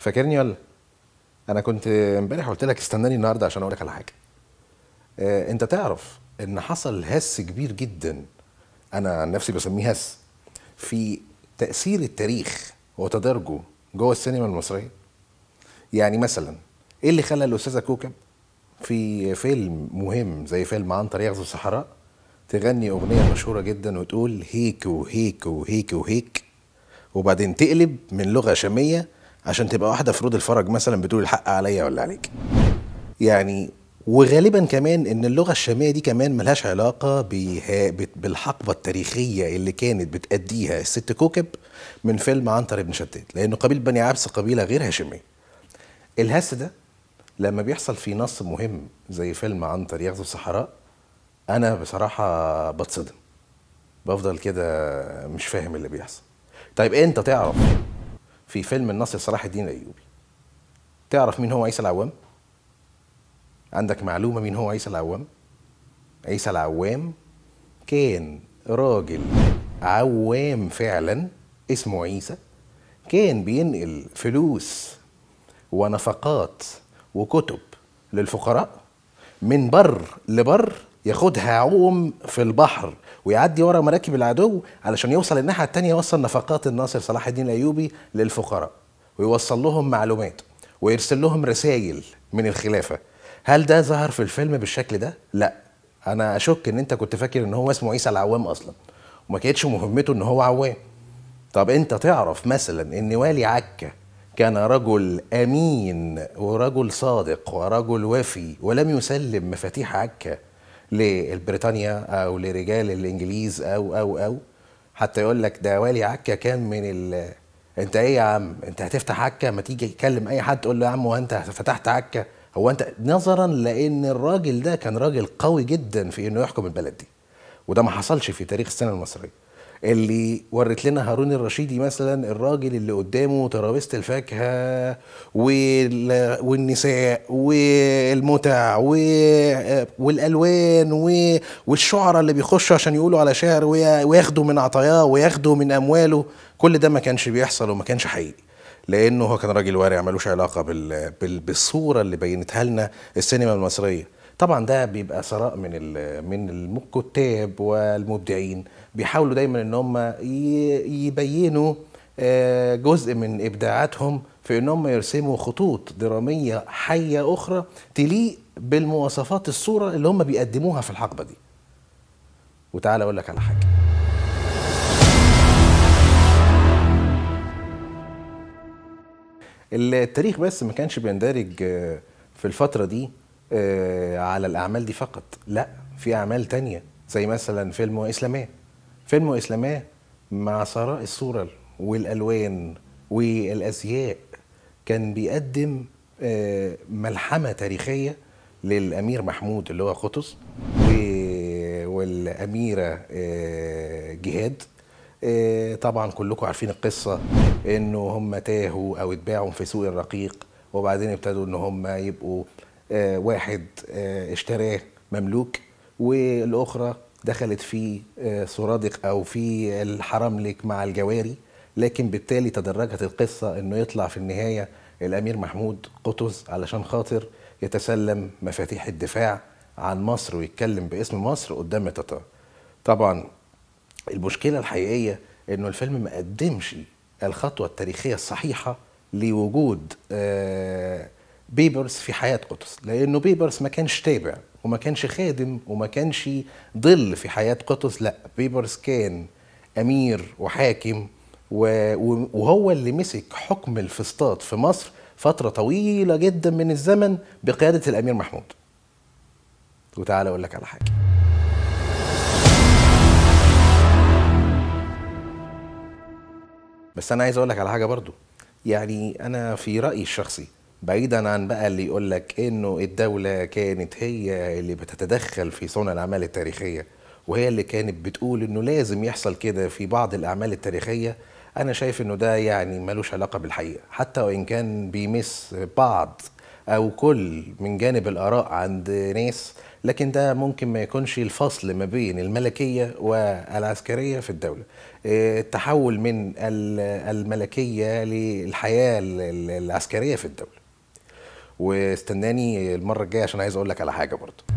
فاكرني ولا انا كنت امبارح قلت لك استناني النهارده عشان اقول لك على حاجه آه انت تعرف ان حصل هس كبير جدا انا عن نفسي بسميه هس في تاثير التاريخ وتدرجه جوه السينما المصريه يعني مثلا ايه اللي خلى الاستاذه كوكب في فيلم مهم زي فيلم عنتر يغزو الصحراء تغني اغنيه مشهوره جدا وتقول هيك وهيك وهيك وهيك وبعدين تقلب من لغه شاميه عشان تبقى واحده فرود الفرج مثلا بتقول الحق عليا ولا عليك يعني وغالبا كمان ان اللغه الشاميه دي كمان ملهاش علاقه بالحقبه التاريخيه اللي كانت بتاديها الست كوكب من فيلم عنتر بن شداد لانه قبيله بني عبس قبيله غير هاشميه الهس ده لما بيحصل في نص مهم زي فيلم عنتر يغزو الصحراء انا بصراحه بتصدم بفضل كده مش فاهم اللي بيحصل طيب انت تعرف في فيلم الناصر صلاح الدين الايوبي تعرف مين هو عيسى العوام عندك معلومه مين هو عيسى العوام عيسى العوام كان راجل عوام فعلا اسمه عيسى كان بينقل فلوس ونفقات وكتب للفقراء من بر لبر ياخدها عوم في البحر ويعدي ورا مراكب العدو علشان يوصل الناحيه الثانيه يوصل نفقات الناصر صلاح الدين الايوبي للفقراء ويوصل لهم معلومات ويرسل لهم رسائل من الخلافه هل ده ظهر في الفيلم بالشكل ده لا انا اشك ان انت كنت فاكر ان هو اسمه عيسى العوام اصلا وما كانتش مهمته ان هو عوام طب انت تعرف مثلا ان والي عكا كان رجل امين ورجل صادق ورجل وفي ولم يسلم مفاتيح عكا لبريطانيا او لرجال الانجليز او او او حتى يقول لك ده والي عكا كان من ال... انت ايه يا عم انت هتفتح عكا ما تيجي تكلم اي حد تقول له يا عم هو انت فتحت عكا هو انت نظرا لان الراجل ده كان راجل قوي جدا في انه يحكم البلد دي وده ما حصلش في تاريخ السينما المصريه اللي ورت لنا هارون الرشيدي مثلا الراجل اللي قدامه ترابيزه الفاكهه والنساء والمتع والالوان والشعراء اللي بيخشوا عشان يقولوا على شعر وياخدوا من عطاياه وياخدوا من امواله كل ده ما كانش بيحصل وما كانش حقيقي لانه هو كان راجل وارع ملوش علاقه بالصوره اللي بينتها لنا السينما المصريه طبعا ده بيبقى ثراء من من الكتاب والمبدعين بيحاولوا دايما ان هم يبينوا آه، جزء من ابداعاتهم في ان هم يرسموا خطوط دراميه حيه اخرى تليق بالمواصفات الصوره اللي هم بيقدموها في الحقبه دي وتعالى اقول لك على حاجه التاريخ بس ما كانش بيندرج آه، في الفتره دي آه، على الاعمال دي فقط لا في اعمال تانية زي مثلا فيلم اسلاميه فيلم اسلاميه مع ثراء الصوره والالوان والازياء كان بيقدم آه، ملحمه تاريخيه للامير محمود اللي هو قطز والاميره آه، جهاد طبعا كلكم عارفين القصه انه هم تاهوا او اتباعوا في سوق الرقيق وبعدين ابتدوا ان هم يبقوا آه، واحد آه، اشتراه مملوك والاخرى دخلت في آه، سرادق او في الحرملك مع الجواري لكن بالتالي تدرجت القصه انه يطلع في النهايه الامير محمود قطز علشان خاطر يتسلم مفاتيح الدفاع عن مصر ويتكلم باسم مصر قدام التتار طبعا المشكله الحقيقيه انه الفيلم ما قدمش الخطوه التاريخيه الصحيحه لوجود آه بيبرس في حياة قطز لأنه بيبرس ما كانش تابع وما كانش خادم وما كانش ظل في حياة قطز لا بيبرس كان أمير وحاكم وهو اللي مسك حكم الفسطاط في مصر فترة طويلة جدا من الزمن بقيادة الأمير محمود وتعالى أقول لك على حاجة بس أنا عايز أقول لك على حاجة برضو يعني أنا في رأيي الشخصي بعيدا عن بقى اللي يقول لك انه الدوله كانت هي اللي بتتدخل في صنع الاعمال التاريخيه وهي اللي كانت بتقول انه لازم يحصل كده في بعض الاعمال التاريخيه انا شايف انه ده يعني ملوش علاقه بالحقيقه حتى وان كان بيمس بعض او كل من جانب الاراء عند ناس لكن ده ممكن ما يكونش الفصل ما بين الملكيه والعسكريه في الدوله آه، التحول من الملكيه للحياه العسكريه في الدوله واستناني المره الجايه عشان عايز اقول لك على حاجه برضو